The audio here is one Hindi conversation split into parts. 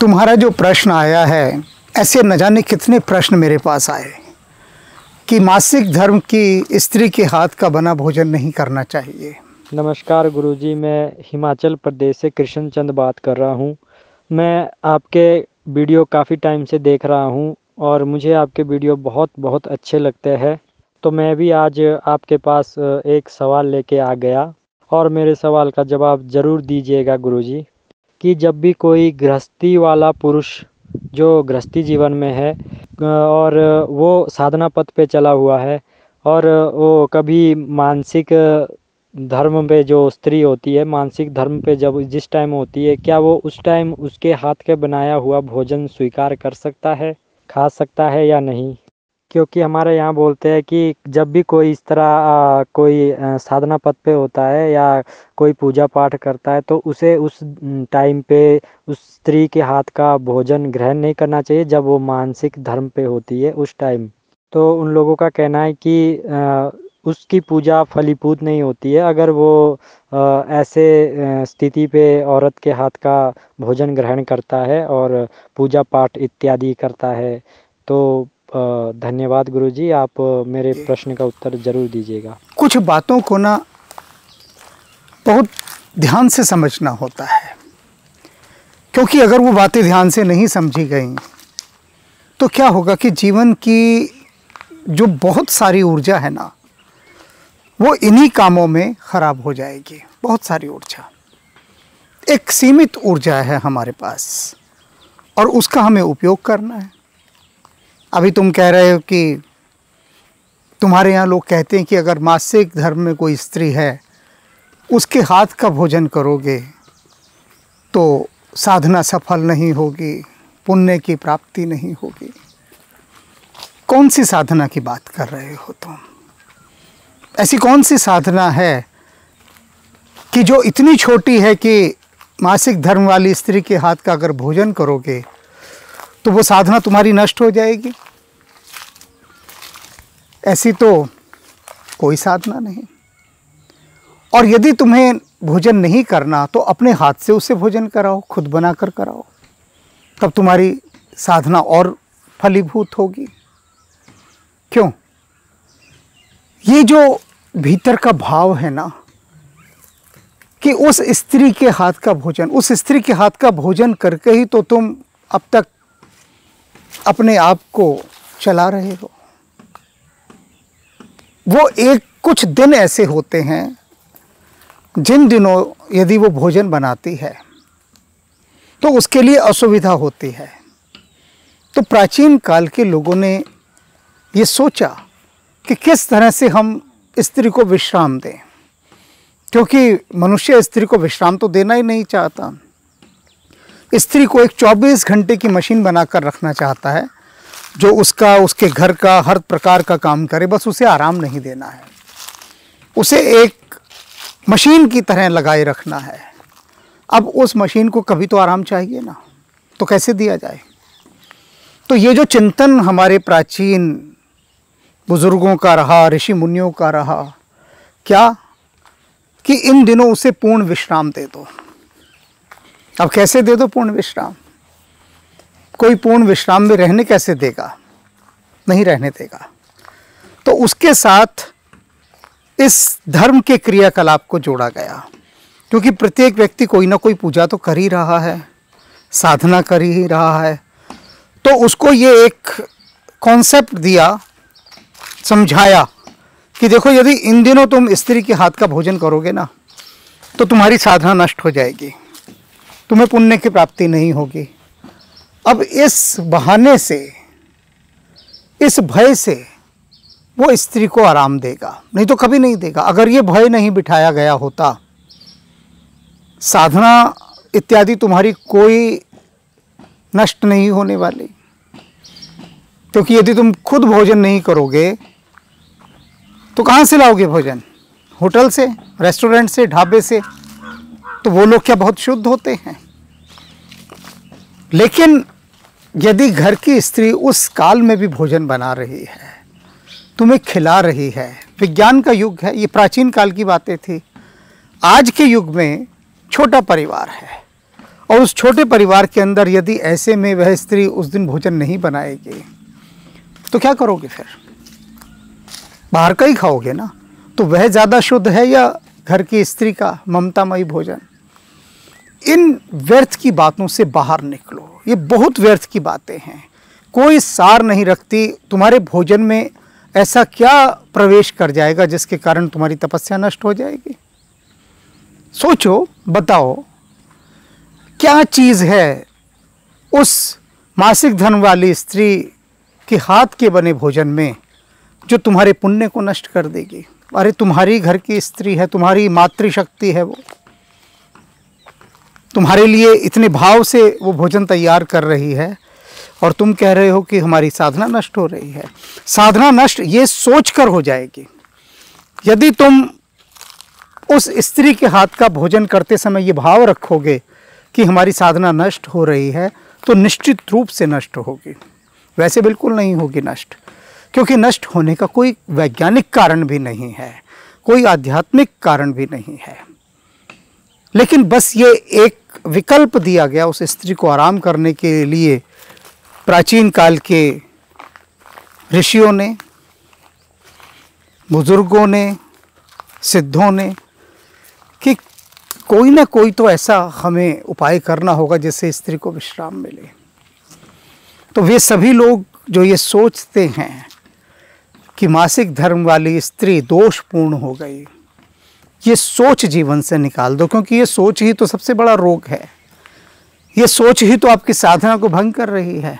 तुम्हारा जो प्रश्न आया है ऐसे न जाने कितने प्रश्न मेरे पास आए कि मासिक धर्म की स्त्री के हाथ का बना भोजन नहीं करना चाहिए नमस्कार गुरुजी मैं हिमाचल प्रदेश से कृष्ण चंद बात कर रहा हूँ मैं आपके वीडियो काफ़ी टाइम से देख रहा हूँ और मुझे आपके वीडियो बहुत बहुत अच्छे लगते हैं तो मैं भी आज आपके पास एक सवाल लेके आ गया और मेरे सवाल का जवाब ज़रूर दीजिएगा गुरुजी कि जब भी कोई गृहस्थी वाला पुरुष जो गृहस्थी जीवन में है और वो साधना पथ पे चला हुआ है और वो कभी मानसिक धर्म पे जो स्त्री होती है मानसिक धर्म पे जब जिस टाइम होती है क्या वो उस टाइम उसके हाथ के बनाया हुआ भोजन स्वीकार कर सकता है खा सकता है या नहीं क्योंकि हमारे यहाँ बोलते हैं कि जब भी कोई इस तरह कोई साधना पथ पे होता है या कोई पूजा पाठ करता है तो उसे उस टाइम पे उस स्त्री के हाथ का भोजन ग्रहण नहीं करना चाहिए जब वो मानसिक धर्म पे होती है उस टाइम तो उन लोगों का कहना है कि उसकी पूजा फलीभूत नहीं होती है अगर वो ऐसे स्थिति पे औरत के हाथ का भोजन ग्रहण करता है और पूजा पाठ इत्यादि करता है तो धन्यवाद गुरुजी आप मेरे प्रश्न का उत्तर जरूर दीजिएगा कुछ बातों को ना बहुत ध्यान से समझना होता है क्योंकि अगर वो बातें ध्यान से नहीं समझी गई तो क्या होगा कि जीवन की जो बहुत सारी ऊर्जा है ना वो इन्हीं कामों में ख़राब हो जाएगी बहुत सारी ऊर्जा एक सीमित ऊर्जा है हमारे पास और उसका हमें उपयोग करना है अभी तुम कह रहे हो कि तुम्हारे यहाँ लोग कहते हैं कि अगर मासिक धर्म में कोई स्त्री है उसके हाथ का भोजन करोगे तो साधना सफल नहीं होगी पुण्य की प्राप्ति नहीं होगी कौन सी साधना की बात कर रहे हो तुम ऐसी कौन सी साधना है कि जो इतनी छोटी है कि मासिक धर्म वाली स्त्री के हाथ का अगर भोजन करोगे तो वो साधना तुम्हारी नष्ट हो जाएगी ऐसी तो कोई साधना नहीं और यदि तुम्हें भोजन नहीं करना तो अपने हाथ से उसे भोजन कराओ खुद बनाकर कराओ तब तुम्हारी साधना और फलीभूत होगी क्यों ये जो भीतर का भाव है ना कि उस स्त्री के हाथ का भोजन उस स्त्री के हाथ का भोजन करके ही तो तुम अब तक अपने आप को चला रहे हो वो एक कुछ दिन ऐसे होते हैं जिन दिनों यदि वो भोजन बनाती है तो उसके लिए असुविधा होती है तो प्राचीन काल के लोगों ने ये सोचा कि किस तरह से हम स्त्री को विश्राम दें क्योंकि मनुष्य स्त्री को विश्राम तो देना ही नहीं चाहता स्त्री को एक 24 घंटे की मशीन बनाकर रखना चाहता है जो उसका उसके घर का हर प्रकार का काम करे बस उसे आराम नहीं देना है उसे एक मशीन की तरह लगाए रखना है अब उस मशीन को कभी तो आराम चाहिए ना तो कैसे दिया जाए तो ये जो चिंतन हमारे प्राचीन बुज़ुर्गों का रहा ऋषि मुनियों का रहा क्या कि इन दिनों उसे पूर्ण विश्राम दे दो अब कैसे दे दो पूर्ण विश्राम कोई पूर्ण विश्राम में रहने कैसे देगा नहीं रहने देगा तो उसके साथ इस धर्म के क्रियाकलाप को जोड़ा गया क्योंकि प्रत्येक व्यक्ति कोई ना कोई पूजा तो कर ही रहा है साधना कर ही रहा है तो उसको ये एक कॉन्सेप्ट दिया समझाया कि देखो यदि इन दिनों तुम स्त्री के हाथ का भोजन करोगे ना तो तुम्हारी साधना नष्ट हो जाएगी तुम्हें पुण्य की प्राप्ति नहीं होगी अब इस बहाने से इस भय से वो स्त्री को आराम देगा नहीं तो कभी नहीं देगा अगर ये भय नहीं बिठाया गया होता साधना इत्यादि तुम्हारी कोई नष्ट नहीं होने वाली क्योंकि यदि तुम खुद भोजन नहीं करोगे तो कहाँ से लाओगे भोजन होटल से रेस्टोरेंट से ढाबे से तो वो लोग क्या बहुत शुद्ध होते हैं लेकिन यदि घर की स्त्री उस काल में भी भोजन बना रही है तुम्हें खिला रही है विज्ञान का युग है ये प्राचीन काल की बातें थी आज के युग में छोटा परिवार है और उस छोटे परिवार के अंदर यदि ऐसे में वह स्त्री उस दिन भोजन नहीं बनाएगी तो क्या करोगे फिर बाहर का ही खाओगे ना तो वह ज़्यादा शुद्ध है या घर की स्त्री का ममतामयी भोजन इन व्यर्थ की बातों से बाहर निकलो ये बहुत व्यर्थ की बातें हैं कोई सार नहीं रखती तुम्हारे भोजन में ऐसा क्या प्रवेश कर जाएगा जिसके कारण तुम्हारी तपस्या नष्ट हो जाएगी सोचो बताओ क्या चीज़ है उस मासिक धन वाली स्त्री के हाथ के बने भोजन में जो तुम्हारे पुण्य को नष्ट कर देगी अरे तुम्हारी घर की स्त्री है तुम्हारी मातृशक्ति है वो तुम्हारे लिए इतने भाव से वो भोजन तैयार कर रही है और तुम कह रहे हो कि हमारी साधना नष्ट हो रही है साधना नष्ट ये सोच कर हो जाएगी यदि तुम उस स्त्री के हाथ का भोजन करते समय ये भाव रखोगे कि हमारी साधना नष्ट हो रही है तो निश्चित रूप से नष्ट होगी वैसे बिल्कुल नहीं होगी नष्ट क्योंकि नष्ट होने का कोई वैज्ञानिक कारण भी नहीं है कोई आध्यात्मिक कारण भी नहीं है लेकिन बस ये एक विकल्प दिया गया उस स्त्री को आराम करने के लिए प्राचीन काल के ऋषियों ने बुज़ुर्गों ने सिद्धों ने कि कोई ना कोई तो ऐसा हमें उपाय करना होगा जिससे स्त्री को विश्राम मिले तो वे सभी लोग जो ये सोचते हैं कि मासिक धर्म वाली स्त्री दोषपूर्ण हो गई ये सोच जीवन से निकाल दो क्योंकि ये सोच ही तो सबसे बड़ा रोग है ये सोच ही तो आपकी साधना को भंग कर रही है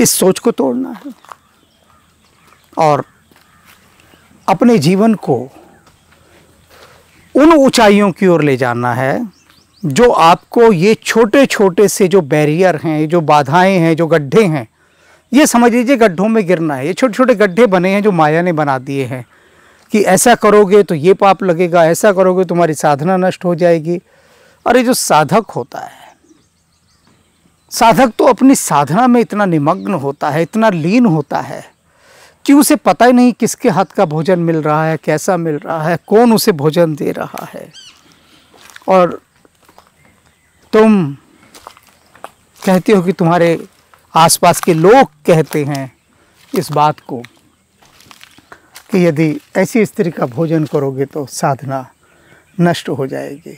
इस सोच को तोड़ना है और अपने जीवन को उन ऊंचाइयों की ओर ले जाना है जो आपको ये छोटे छोटे से जो बैरियर हैं जो बाधाएं हैं जो गड्ढे हैं ये समझ लीजिए गड्ढों में गिरना है ये छोटे छोटे गड्ढे बने हैं जो माया ने बना दिए हैं कि ऐसा करोगे तो ये पाप लगेगा ऐसा करोगे तो तुम्हारी साधना नष्ट हो जाएगी और ये जो साधक होता है साधक तो अपनी साधना में इतना निमग्न होता है इतना लीन होता है कि उसे पता ही नहीं किसके हाथ का भोजन मिल रहा है कैसा मिल रहा है कौन उसे भोजन दे रहा है और तुम कहते हो कि तुम्हारे आसपास के लोग कहते हैं इस बात को कि यदि ऐसी स्त्री का भोजन करोगे तो साधना नष्ट हो जाएगी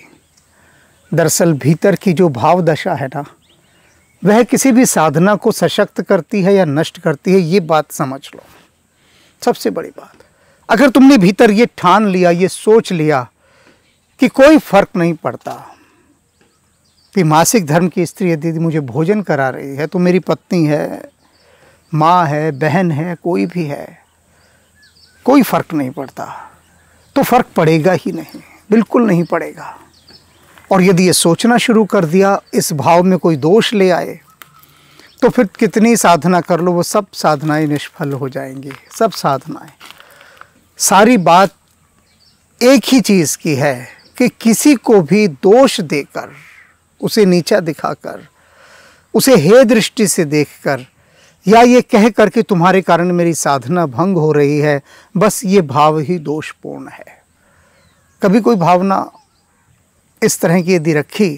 दरअसल भीतर की जो भाव दशा है ना वह किसी भी साधना को सशक्त करती है या नष्ट करती है ये बात समझ लो सबसे बड़ी बात अगर तुमने भीतर ये ठान लिया ये सोच लिया कि कोई फर्क नहीं पड़ता कि मासिक धर्म की स्त्री यदि मुझे भोजन करा रही है तो मेरी पत्नी है माँ है बहन है कोई भी है कोई फ़र्क नहीं पड़ता तो फ़र्क पड़ेगा ही नहीं बिल्कुल नहीं पड़ेगा और यदि ये सोचना शुरू कर दिया इस भाव में कोई दोष ले आए तो फिर कितनी साधना कर लो वो सब साधनाएं निष्फल हो जाएंगी सब साधनाएं सारी बात एक ही चीज़ की है कि किसी को भी दोष देकर उसे नीचा दिखाकर उसे हे दृष्टि से देखकर या ये कह करके तुम्हारे कारण मेरी साधना भंग हो रही है बस ये भाव ही दोषपूर्ण है कभी कोई भावना इस तरह की यदि रखी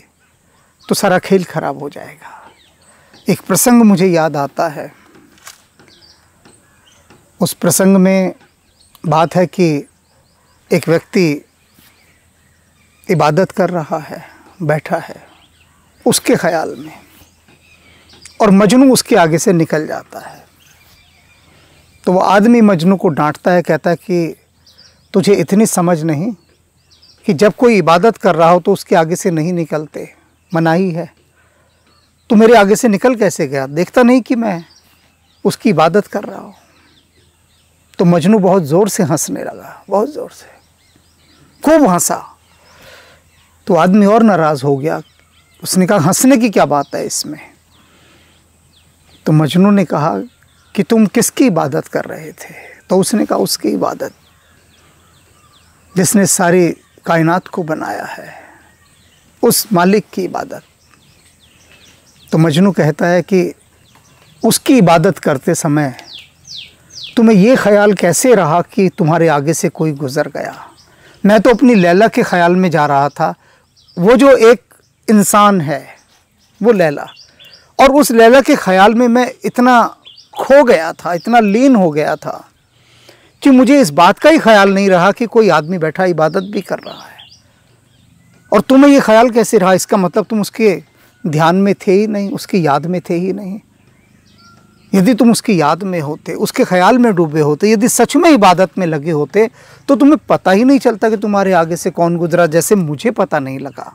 तो सारा खेल खराब हो जाएगा एक प्रसंग मुझे याद आता है उस प्रसंग में बात है कि एक व्यक्ति इबादत कर रहा है बैठा है उसके ख्याल में और मजनू उसके आगे से निकल जाता है तो वह आदमी मजनू को डांटता है कहता है कि तुझे इतनी समझ नहीं कि जब कोई इबादत कर रहा हो तो उसके आगे से नहीं निकलते मनाही है तो मेरे आगे से निकल कैसे गया देखता नहीं कि मैं उसकी इबादत कर रहा हूँ तो मजनू बहुत ज़ोर से हंसने लगा बहुत ज़ोर से खूब हंसा तो आदमी और नाराज़ हो गया उसने कहा हंसने की क्या बात है इसमें तो मजनू ने कहा कि तुम किसकी इबादत कर रहे थे तो उसने कहा उसकी इबादत जिसने सारी कायनात को बनाया है उस मालिक की इबादत तो मजनू कहता है कि उसकी इबादत करते समय तुम्हें ये ख्याल कैसे रहा कि तुम्हारे आगे से कोई गुज़र गया मैं तो अपनी लैला के ख्याल में जा रहा था वो जो एक इंसान है वो लैला और उस लैला के ख्याल में मैं इतना खो गया था इतना लीन हो गया था कि मुझे इस बात का ही ख्याल नहीं रहा कि कोई आदमी बैठा इबादत भी कर रहा है और तुम्हें ये ख्याल कैसे रहा इसका मतलब तुम उसके ध्यान में थे ही नहीं उसकी याद में थे ही नहीं यदि तुम उसकी याद में होते उसके ख्याल में डूबे होते यदि सच में इबादत में लगे होते तो तुम्हें पता ही नहीं चलता कि तुम्हारे आगे से कौन गुजरा जैसे मुझे पता नहीं लगा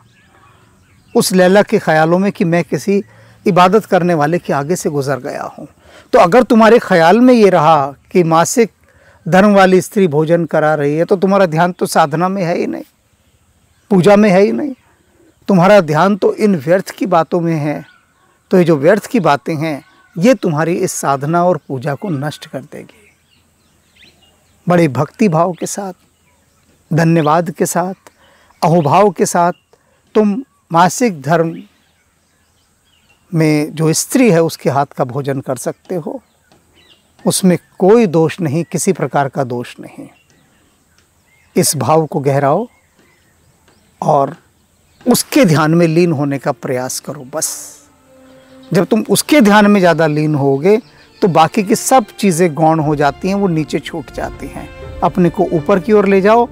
उस लैला के ख्यालों में कि मैं किसी इबादत करने वाले के आगे से गुजर गया हूँ तो अगर तुम्हारे ख्याल में ये रहा कि मासिक धर्म वाली स्त्री भोजन करा रही है तो तुम्हारा ध्यान तो साधना में है ही नहीं पूजा में है ही नहीं तुम्हारा ध्यान तो इन व्यर्थ की बातों में है तो ये जो व्यर्थ की बातें हैं ये तुम्हारी इस साधना और पूजा को नष्ट कर देगी बड़े भक्ति भाव के साथ धन्यवाद के साथ अहोभाव के साथ तुम मासिक धर्म में जो स्त्री है उसके हाथ का भोजन कर सकते हो उसमें कोई दोष नहीं किसी प्रकार का दोष नहीं इस भाव को गहराओ और उसके ध्यान में लीन होने का प्रयास करो बस जब तुम उसके ध्यान में ज़्यादा लीन होगे तो बाकी की सब चीज़ें गौण हो जाती हैं वो नीचे छूट जाती हैं अपने को ऊपर की ओर ले जाओ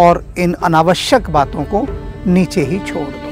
और इन अनावश्यक बातों को नीचे ही छोड़ दो